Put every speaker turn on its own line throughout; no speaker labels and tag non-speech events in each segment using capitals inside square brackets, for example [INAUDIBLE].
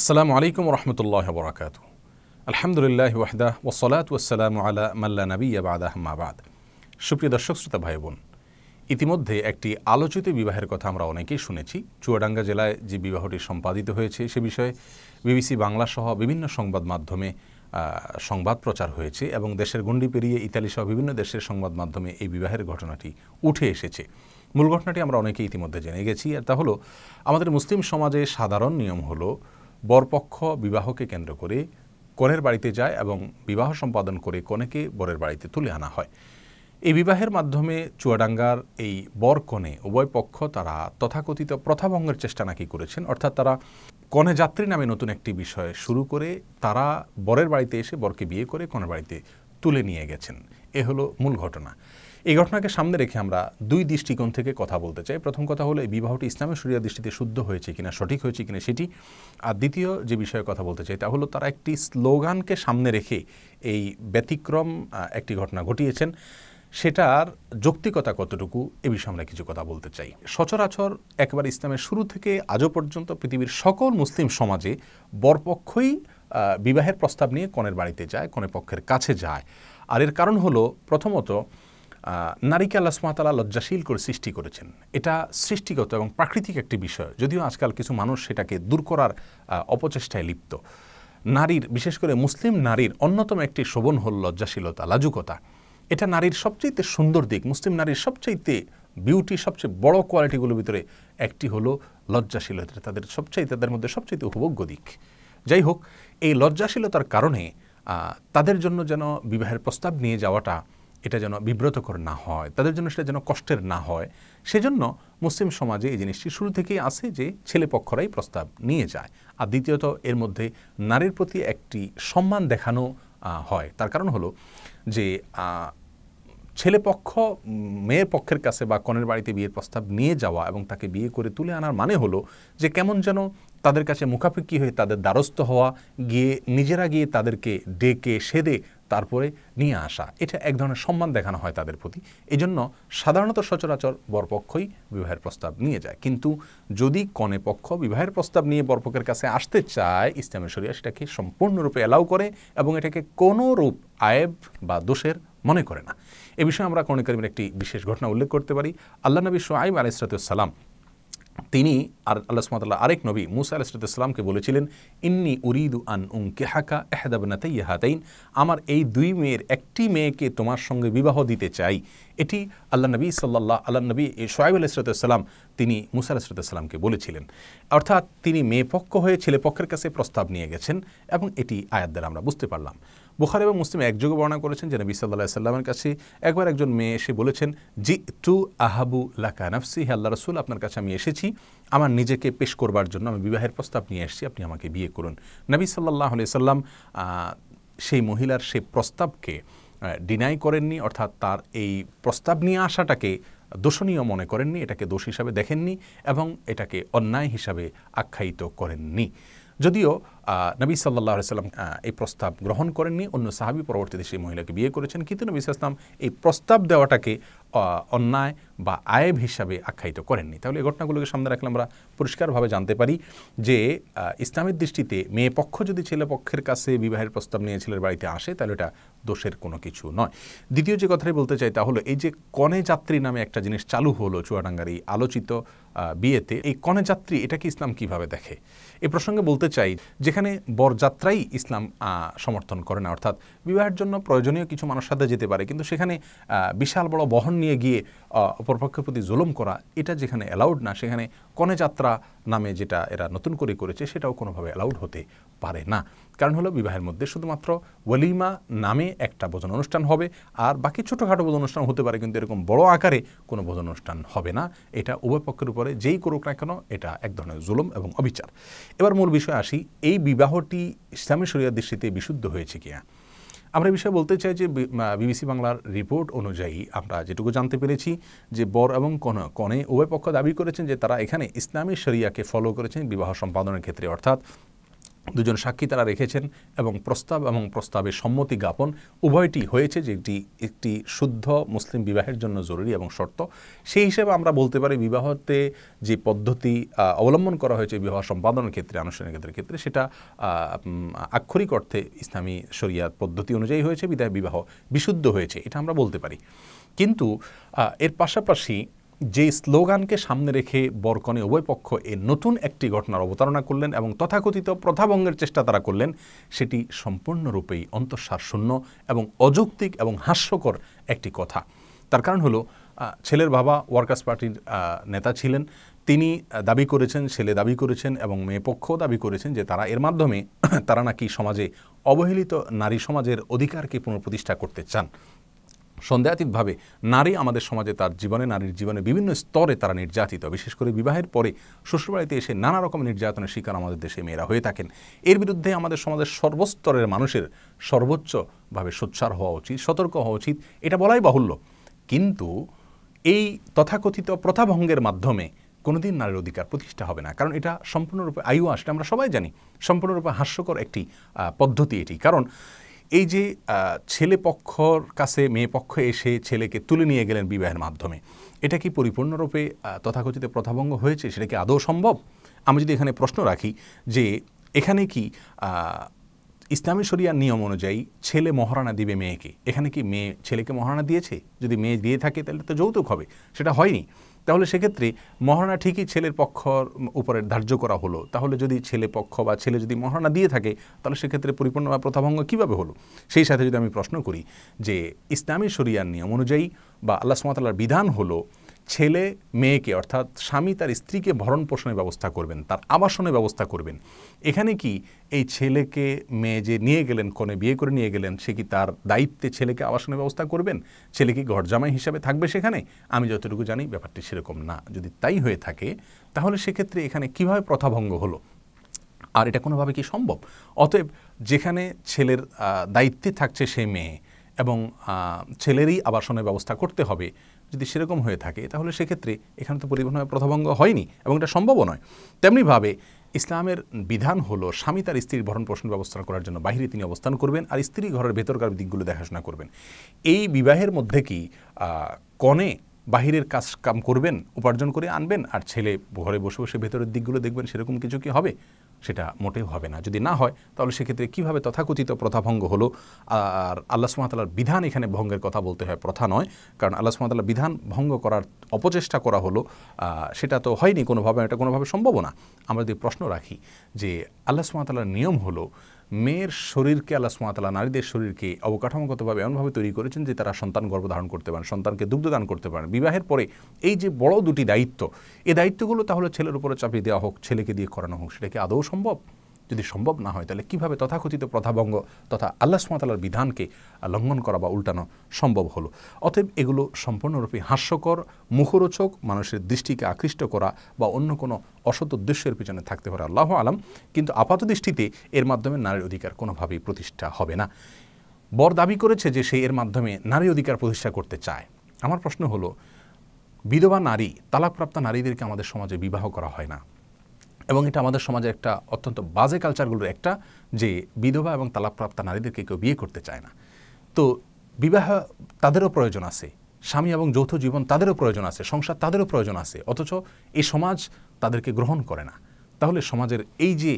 আসসালামু আলাইকুম রহমতুল্লাহ বরাকাত আলহামদুলিল্লাহ ওয়াহদাহ ওসলাত ওসালাম আলা মাল্লা নবী আহমাবাদ সুপ্রিয় দর্শক শ্রোতা ভাই বোন ইতিমধ্যে একটি আলোচিত বিবাহের কথা আমরা অনেকেই শুনেছি চুয়াডাঙ্গা জেলায় যে বিবাহটি সম্পাদিত হয়েছে সে বিষয়ে বিবিসি বাংলা সহ বিভিন্ন সংবাদ মাধ্যমে সংবাদ প্রচার হয়েছে এবং দেশের গণ্ডি পেরিয়ে ইতালি সহ বিভিন্ন দেশের সংবাদ মাধ্যমে এই বিবাহের ঘটনাটি উঠে এসেছে মূল ঘটনাটি আমরা অনেকেই ইতিমধ্যে জেনে গেছি আর তা হলো আমাদের মুসলিম সমাজে সাধারণ নিয়ম হলো বরপক্ষ বিবাহকে কেন্দ্র করে কনের বাড়িতে যায় এবং বিবাহ সম্পাদন করে কনেকে বরের বাড়িতে তুলে আনা হয় এই বিবাহের মাধ্যমে চুয়াডাঙ্গার এই বর কনে উভয় পক্ষ তারা তথাকথিত প্রথাভঙ্গের চেষ্টা নাকি করেছেন অর্থাৎ তারা কনে যাত্রী নামে নতুন একটি বিষয় শুরু করে তারা বরের বাড়িতে এসে বরকে বিয়ে করে কনের বাড়িতে তুলে নিয়ে গেছেন এ হলো মূল ঘটনা এই ঘটনাকে সামনে রেখে আমরা দুই দৃষ্টিকোণ থেকে কথা বলতে চাই প্রথম কথা হলো এই বিবাহটি ইসলামের সুরিয়া দৃষ্টিতে শুদ্ধ হয়েছে কিনা সঠিক হয়েছে কিনা সেটি আর দ্বিতীয় যে বিষয়ে কথা বলতে চাই তা হলো তারা একটি স্লোগানকে সামনে রেখে এই ব্যতিক্রম একটি ঘটনা ঘটিয়েছেন সেটার যৌক্তিকতা কতটুকু এ বিষয়ে আমরা কিছু কথা বলতে চাই সচরাচর একবার ইসলামের শুরু থেকে আজও পর্যন্ত পৃথিবীর সকল মুসলিম সমাজে বরপক্ষই বিবাহের প্রস্তাব নিয়ে কনের বাড়িতে যায় কনের পক্ষের কাছে যায় আর এর কারণ হলো প্রথমত নারীকে আল্লাহ সুমাতালা লজ্জাশীল করে সৃষ্টি করেছেন এটা সৃষ্টিগত এবং প্রাকৃতিক একটি বিষয় যদিও আজকাল কিছু মানুষ সেটাকে দূর করার অপচেষ্টায় লিপ্ত নারীর বিশেষ করে মুসলিম নারীর অন্যতম একটি শোভন হল লজ্জাশীলতা লাজুকতা এটা নারীর সবচেয়ে সুন্দর দিক মুসলিম নারীর সবচেয়ে বিউটি সবচেয়ে বড় কোয়ালিটিগুলোর ভিতরে একটি হলো লজ্জাশীলতা তাদের সবচেয়ে তাদের মধ্যে সবচেয়ে উপভোগ্য দিক যাই হোক এই লজ্জাশীলতার কারণে তাদের জন্য যেন বিবাহের প্রস্তাব নিয়ে যাওয়াটা এটা যেন বিব্রতকর না হয় তাদের জন্য সেটা যেন কষ্টের না হয় সেজন্য মুসলিম সমাজে এই জিনিসটি শুরু থেকেই আসে যে ছেলে পক্ষরাই প্রস্তাব নিয়ে যায় আর দ্বিতীয়ত এর মধ্যে নারীর প্রতি একটি সম্মান দেখানো হয় তার কারণ হলো যে ছেলেপক্ষ মেয়ের পক্ষের কাছে বা কনের বাড়িতে বিয়ের প্রস্তাব নিয়ে যাওয়া এবং তাকে বিয়ে করে তুলে আনার মানে হলো যে কেমন যেন তাদের কাছে মুখাফিকি হয়ে তাদের দ্বারস্থ হওয়া গিয়ে নিজেরা গিয়ে তাদেরকে ডেকে সেদে তারপরে নিয়ে আসা এটা এক ধরনের সম্মান দেখানো হয় তাদের প্রতি এজন্য সাধারণত সচরাচর বরপক্ষই বিবাহের প্রস্তাব নিয়ে যায় কিন্তু যদি কনে পক্ষ বিবাহের প্রস্তাব নিয়ে বরপক্ষের কাছে আসতে চায় ইসলামের শরিয়া সেটাকে সম্পূর্ণরূপে অ্যালাউ করে এবং এটাকে কোনো রূপ আয়েব বা দোষের মনে করে না এ বিষয়ে আমরা কোরআন করিমের একটি বিশেষ ঘটনা উল্লেখ করতে পারি আল্লাহ নবী সোয়াইব আলাইসালাম তিনি আর আল্লাহ সুমতাল্লাহ আরেক নবী মুসা আলাইসালামকে বলেছিলেন ইন্নি উরিদু আন উং কেহাকা এহাদাবনাতেই ইহাতাইন আমার এই দুই মেয়ের একটি মেয়েকে তোমার সঙ্গে বিবাহ দিতে চাই এটি আল্লাহ নবী সাল্লাহ আল্লাহ নবী সোয়াইব সালাম তিনি মুসা আলাইসালামকে বলেছিলেন অর্থাৎ তিনি মেয়ে পক্ষ হয়ে ছেলে পক্ষের কাছে প্রস্তাব নিয়ে গেছেন এবং এটি আয়াত দ্বারা আমরা বুঝতে পারলাম বুখারি এবং মুসলিম একযোগে বর্ণনা করেছেন যে নবী সাল্লাহ সাল্লামের কাছে একবার একজন মেয়ে এসে বলেছেন জি টু আহাবু লাকা নাফসি হে আল্লাহ রসুল আপনার কাছে আমি এসেছি আমার নিজেকে পেশ করবার জন্য আমি বিবাহের প্রস্তাব নিয়ে এসেছি আপনি আমাকে বিয়ে করুন নবী সাল্লাহ সাল্লাম সেই মহিলার সেই প্রস্তাবকে ডিনাই করেননি অর্থাৎ তার এই প্রস্তাব নিয়ে আসাটাকে দোষণীয় মনে করেননি এটাকে দোষ হিসাবে দেখেননি এবং এটাকে অন্যায় হিসাবে আখ্যায়িত করেননি যদিও নবী সাল্লাহ সাল্লাম এই প্রস্তাব গ্রহণ করেননি অন্য সাহাবি পরবর্তীতে সেই মহিলাকে বিয়ে করেছেন কিন্তু নবী সাল্লাম এই প্রস্তাব দেওয়াটাকে অন্যায় বা আয়েব হিসাবে আখ্যায়িত করেননি তাহলে এই ঘটনাগুলোকে সামনে রাখলে আমরা পরিষ্কারভাবে জানতে পারি যে ইসলামের দৃষ্টিতে মেয়ে পক্ষ যদি ছেলে পক্ষের কাছে বিবাহের প্রস্তাব নিয়ে ছেলের বাড়িতে আসে তাহলে এটা দোষের কোনো কিছু নয় দ্বিতীয় যে কথাই বলতে চাই তা হলো এই যে কনে যাত্রী নামে একটা জিনিস চালু হলো চুয়াডাঙ্গার এই আলোচিত বিয়েতে এই কনে যাত্রী এটাকে ইসলাম কিভাবে দেখে এ প্রসঙ্গে বলতে চাই যেখানে বরযাত্রাই ইসলাম সমর্থন করে না অর্থাৎ বিবাহের জন্য প্রয়োজনীয় কিছু মানুষ সাথে যেতে পারে কিন্তু সেখানে বিশাল বড় বহন নিয়ে গিয়ে অপরপক্ষের প্রতি জুলুম করা এটা যেখানে অ্যালাউড না সেখানে কনে যাত্রা নামে যেটা এরা নতুন করে করেছে সেটাও কোনোভাবে অ্যালাউড হতে পারে না কারণ হলো বিবাহের মধ্যে শুধুমাত্র ওয়ালিমা নামে একটা ভোজন অনুষ্ঠান হবে আর বাকি ছোটোখাটো ভোজন অনুষ্ঠান হতে পারে কিন্তু এরকম বড় আকারে কোনো ভোজন অনুষ্ঠান হবে না এটা উভয় পক্ষের উপরে যেই করুক না কেন এটা এক ধরনের জুলুম এবং অবিচার এবার মূল বিষয় আসি এই বিবাহটি ইসলামী শরিয়ার দৃষ্টিতে বিশুদ্ধ হয়েছে কিনা আমরা এই বিষয়ে বলতে চাই যে বিবিসি বাংলার রিপোর্ট অনুযায়ী আমরা যেটুকু জানতে পেরেছি যে বর এবং কনে কনে উভয় পক্ষ দাবি করেছেন যে তারা এখানে ইসলামী শরিয়াকে ফলো করেছেন বিবাহ সম্পাদনের ক্ষেত্রে অর্থাৎ দুজন সাক্ষী তারা রেখেছেন এবং প্রস্তাব এবং প্রস্তাবে সম্মতি জ্ঞাপন উভয়টি হয়েছে যে এটি একটি শুদ্ধ মুসলিম বিবাহের জন্য জরুরি এবং শর্ত সেই হিসেবে আমরা বলতে পারি বিবাহতে যে পদ্ধতি অবলম্বন করা হয়েছে বিবাহ সম্পাদনের ক্ষেত্রে আনুষ্ঠানিকতার ক্ষেত্রে সেটা আক্ষরিক অর্থে ইসলামী শরিয়ার পদ্ধতি অনুযায়ী হয়েছে বিদায় বিবাহ বিশুদ্ধ হয়েছে এটা আমরা বলতে পারি কিন্তু এর পাশাপাশি যে স্লোগানকে সামনে রেখে বরকনে উভয় পক্ষ এ নতুন একটি ঘটনার অবতারণা করলেন এবং তথাকথিত প্রথাভঙ্গের চেষ্টা তারা করলেন সেটি সম্পূর্ণরূপেই অন্তঃসার শূন্য এবং অযৌক্তিক এবং হাস্যকর একটি কথা তার কারণ হলো ছেলের বাবা ওয়ার্কার্স পার্টির নেতা ছিলেন তিনি দাবি করেছেন ছেলে দাবি করেছেন এবং মেয়ে পক্ষও দাবি করেছেন যে তারা এর মাধ্যমে [CLEARS THROAT] তারা নাকি সমাজে অবহেলিত নারী সমাজের অধিকারকে পুনঃপ্রতিষ্ঠা করতে চান সন্দেহাতীতভাবে নারী আমাদের সমাজে তার জীবনে নারীর জীবনে বিভিন্ন স্তরে তারা নির্যাতিত বিশেষ করে বিবাহের পরে শ্বশুরবাড়িতে এসে নানা রকম নির্যাতনের শিকার আমাদের দেশে মেয়েরা হয়ে থাকেন এর বিরুদ্ধে আমাদের সমাজের সর্বস্তরের মানুষের সর্বোচ্চভাবে সোচ্চার হওয়া উচিত সতর্ক হওয়া উচিত এটা বলাই বাহুল্য কিন্তু এই তথাকথিত প্রথাভঙ্গের মাধ্যমে কোনোদিন নারীর অধিকার প্রতিষ্ঠা হবে না কারণ এটা সম্পূর্ণরূপে আয়ু আসলে আমরা সবাই জানি সম্পূর্ণরূপে হাস্যকর একটি পদ্ধতি এটি কারণ এই যে ছেলে পক্ষর কাছে মেয়ে পক্ষ এসে ছেলেকে তুলে নিয়ে গেলেন বিবাহের মাধ্যমে এটা কি পরিপূর্ণরূপে তথাকথিত প্রথাভঙ্গ হয়েছে সেটা কি আদৌ সম্ভব আমি যদি এখানে প্রশ্ন রাখি যে এখানে কি ইসলামী শরিয়ার নিয়ম অনুযায়ী ছেলে মহারানা দিবে মেয়েকে এখানে কি মেয়ে ছেলেকে মহারানা দিয়েছে যদি মেয়ে দিয়ে থাকে তাহলে তো যৌতুক হবে সেটা হয়নি তাহলে সেক্ষেত্রে মহারণা ঠিকই ছেলের পক্ষর উপরে ধার্য করা হলো তাহলে যদি ছেলে পক্ষ বা ছেলে যদি মহারণা দিয়ে থাকে তাহলে সেক্ষেত্রে পরিপূর্ণ বা প্রথাভঙ্গ কীভাবে হলো সেই সাথে যদি আমি প্রশ্ন করি যে ইসলামী শরিয়ার নিয়ম অনুযায়ী বা আল্লাহ সুমাতাল্লার বিধান হলো ছেলে মেয়েকে অর্থাৎ স্বামী তার স্ত্রীকে ভরণ পোষণের ব্যবস্থা করবেন তার আবাসনের ব্যবস্থা করবেন এখানে কি এই ছেলেকে মেয়ে যে নিয়ে গেলেন কনে বিয়ে করে নিয়ে গেলেন সে কি তার দায়িত্বে ছেলেকে আবাসনের ব্যবস্থা করবেন ছেলে কি ঘরজামাই হিসাবে থাকবে সেখানে আমি যতটুকু জানি ব্যাপারটি সেরকম না যদি তাই হয়ে থাকে তাহলে সেক্ষেত্রে এখানে কিভাবে প্রথাভঙ্গ হলো আর এটা কোনোভাবে কি সম্ভব অতএব যেখানে ছেলের দায়িত্বে থাকছে সে মেয়ে এবং ছেলেরই আবাসনের ব্যবস্থা করতে হবে যদি সেরকম হয়ে থাকে তাহলে সেক্ষেত্রে এখানে তো পরিবহন প্রথাভঙ্গ হয়নি এবং এটা সম্ভবও নয় তেমনিভাবে ইসলামের বিধান হলো স্বামী তার স্ত্রীর ভরণ পোষণ ব্যবস্থা করার জন্য বাহিরে তিনি অবস্থান করবেন আর স্ত্রী ঘরের ভেতরকার দিকগুলো দেখাশোনা করবেন এই বিবাহের মধ্যে কি কনে বাহিরের কাজ কাম করবেন উপার্জন করে আনবেন আর ছেলে ঘরে বসে বসে ভেতরের দিকগুলো দেখবেন সেরকম কিছু কি হবে সেটা মোটেও হবে না যদি না হয় তাহলে সেক্ষেত্রে কীভাবে তথাকথিত প্রথা ভঙ্গ হলো আর আল্লাহ সুমাতালার বিধান এখানে ভঙ্গের কথা বলতে হয় প্রথা নয় কারণ আল্লাহ সুমাতালার বিধান ভঙ্গ করার অপচেষ্টা করা হলো সেটা তো হয়নি কোনোভাবে এটা কোনোভাবে সম্ভব না আমরা যদি প্রশ্ন রাখি যে আল্লাহ সুমাতালার নিয়ম হলো মেয়ের শরীরকে আল্লাহ সুমাতালা নারীদের শরীরকে অবকাঠামোগতভাবে এমনভাবে তৈরি করেছেন যে তারা সন্তান গর্ভধারণ করতে পারেন সন্তানকে দুগ্ধদান করতে পারেন বিবাহের পরে এই যে বড় দুটি দায়িত্ব এই দায়িত্বগুলো তাহলে ছেলের উপরে চাপিয়ে দেওয়া হোক ছেলেকে দিয়ে করানো হোক সেটা কি আদৌ সম্ভব যদি সম্ভব না হয় তাহলে কীভাবে তথাকথিত প্রথাভঙ্গ তথা আল্লাহ সুমাতালার বিধানকে লঙ্ঘন করা বা উল্টানো সম্ভব হলো অতএব এগুলো সম্পূর্ণরূপে হাস্যকর মুখরোচক মানুষের দৃষ্টিকে আকৃষ্ট করা বা অন্য কোনো অসৎ উদ্দেশ্যের পিছনে থাকতে পারে আল্লাহ আলম কিন্তু আপাত দৃষ্টিতে এর মাধ্যমে নারীর অধিকার কোনোভাবেই প্রতিষ্ঠা হবে না বর দাবি করেছে যে সে এর মাধ্যমে নারী অধিকার প্রতিষ্ঠা করতে চায় আমার প্রশ্ন হলো বিধবা নারী তালাকপ্রাপ্ত নারীদেরকে আমাদের সমাজে বিবাহ করা হয় না এবং এটা আমাদের সমাজে একটা অত্যন্ত বাজে কালচারগুলোর একটা যে বিধবা এবং তালাপ্রাপ্ত নারীদেরকে কেউ বিয়ে করতে চায় না তো বিবাহ তাদেরও প্রয়োজন আছে স্বামী এবং যৌথ জীবন তাদেরও প্রয়োজন আছে সংসার তাদেরও প্রয়োজন আছে অথচ এই সমাজ তাদেরকে গ্রহণ করে না তাহলে সমাজের এই যে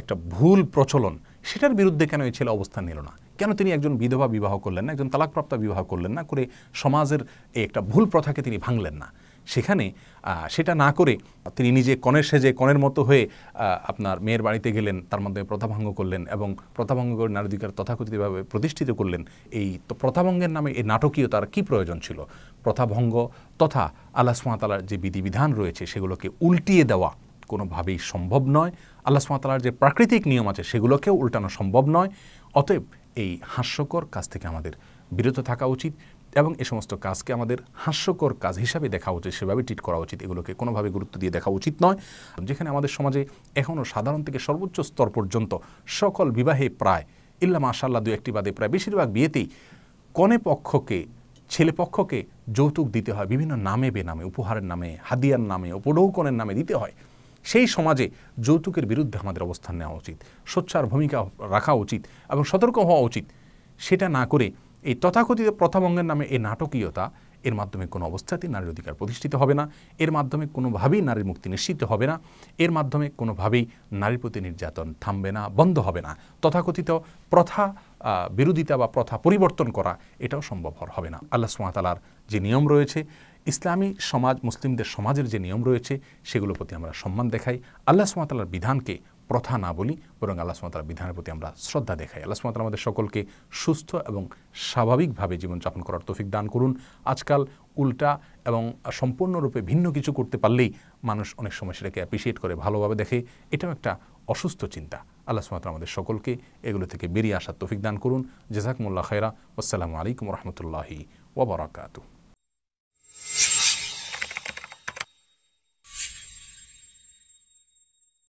একটা ভুল প্রচলন সেটার বিরুদ্ধে কেন এই ছেলে অবস্থান নিল না কেন তিনি একজন বিধবা বিবাহ করলেন না একজন তালাকপ্রাপ্ত বিবাহ করলেন না করে সমাজের এই একটা ভুল প্রথাকে তিনি ভাঙলেন না সেখানে সেটা না করে তিনি নিজে কনের সেজে কনের মতো হয়ে আপনার মেয়ের বাড়িতে গেলেন তার মধ্যে প্রথাভঙ্গ করলেন এবং প্রথাভঙ্গ করে নারীধিকার তথাকথিতভাবে প্রতিষ্ঠিত করলেন এই প্রথাভঙ্গের নামে এই নাটকীয় তার কী প্রয়োজন ছিল প্রথাভঙ্গ তথা আল্লাহ সুমাতালার যে বিধিবিধান রয়েছে সেগুলোকে উল্টিয়ে দেওয়া কোনোভাবেই সম্ভব নয় আল্লাহ সুমাতালার যে প্রাকৃতিক নিয়ম আছে সেগুলোকেও উল্টানো সম্ভব নয় অতএব এই হাস্যকর কাছ থেকে আমাদের বিরত থাকা উচিত এবং এ সমস্ত কাজকে আমাদের হাস্যকর কাজ হিসাবে দেখা উচিত সেভাবে ট্রিট করা উচিত এগুলোকে কোনোভাবে গুরুত্ব দিয়ে দেখা উচিত নয় যেখানে আমাদের সমাজে এখনও সাধারণ থেকে সর্বোচ্চ স্তর পর্যন্ত সকল বিবাহে প্রায় ইল্লা মাশাল্লাহ দু একটি বাদে প্রায় বেশিরভাগ বিয়েতেই কনে পক্ষকে ছেলে পক্ষকে যৌতুক দিতে হয় বিভিন্ন নামে বেনামে উপহারের নামে হাদিয়ার নামে উপঢৌকনের নামে দিতে হয় সেই সমাজে যৌতুকের বিরুদ্ধে আমাদের অবস্থান নেওয়া উচিত সোচ্চার ভূমিকা রাখা উচিত এবং সতর্ক হওয়া উচিত সেটা না করে এই তথাকথিত প্রথাভঙ্গের নামে এই নাটকীয়তা এর মাধ্যমে কোনো অবস্থাতেই নারীর অধিকার প্রতিষ্ঠিত হবে না এর মাধ্যমে কোনোভাবেই নারীর মুক্তি নিশ্চিত হবে না এর মাধ্যমে কোনোভাবেই নারীর প্রতি নির্যাতন থামবে না বন্ধ হবে না তথাকথিত প্রথা বিরোধিতা বা প্রথা পরিবর্তন করা এটাও সম্ভবপর হবে না আল্লাহ সুমাতালার যে নিয়ম রয়েছে ইসলামী সমাজ মুসলিমদের সমাজের যে নিয়ম রয়েছে সেগুলোর প্রতি আমরা সম্মান দেখাই আল্লাহ সুমাতালার বিধানকে প্রথা না বলি বরং আল্লাহ সুমতালার বিধানের প্রতি আমরা শ্রদ্ধা দেখাই আল্লাহ সুমতালা আমাদের সকলকে সুস্থ এবং স্বাভাবিকভাবে জীবনযাপন করার তৌফিক দান করুন আজকাল উল্টা এবং সম্পূর্ণরূপে ভিন্ন কিছু করতে পারলেই মানুষ অনেক সময় সেটাকে অ্যাপ্রিসিয়েট করে ভালোভাবে দেখে এটাও একটা অসুস্থ চিন্তা আল্লাহ সুমাত আমাদের সকলকে এগুলো থেকে বেরিয়ে আসার তৌফিক দান করুন জেজাকমুল্লা খায়রা আসসালামু আলাইকুম রহমতুল্লাহি ওবরাকাতু